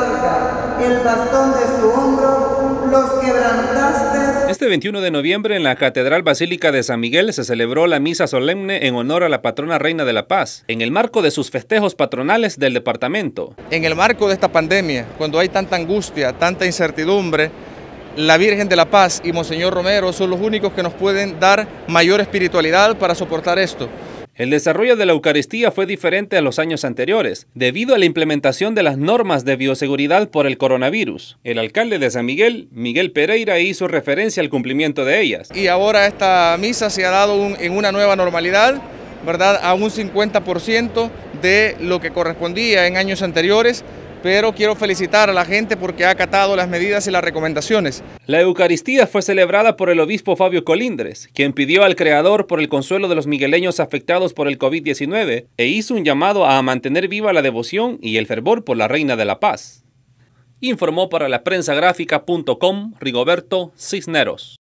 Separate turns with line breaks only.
de su hombro, los
Este 21 de noviembre en la Catedral Basílica de San Miguel se celebró la misa solemne en honor a la patrona Reina de la Paz, en el marco de sus festejos patronales del departamento.
En el marco de esta pandemia, cuando hay tanta angustia, tanta incertidumbre, la Virgen de la Paz y Monseñor Romero son los únicos que nos pueden dar mayor espiritualidad para soportar esto.
El desarrollo de la Eucaristía fue diferente a los años anteriores, debido a la implementación de las normas de bioseguridad por el coronavirus. El alcalde de San Miguel, Miguel Pereira, hizo referencia al cumplimiento de ellas.
Y ahora esta misa se ha dado en una nueva normalidad, ¿verdad? A un 50% de lo que correspondía en años anteriores pero quiero felicitar a la gente porque ha acatado las medidas y las recomendaciones. La Eucaristía
fue celebrada por el obispo Fabio Colindres, quien pidió al Creador por el consuelo de los migueleños afectados por el COVID-19 e hizo un llamado a mantener viva la devoción y el fervor por la Reina de la Paz. Informó para la prensa gráfica.com Rigoberto Cisneros.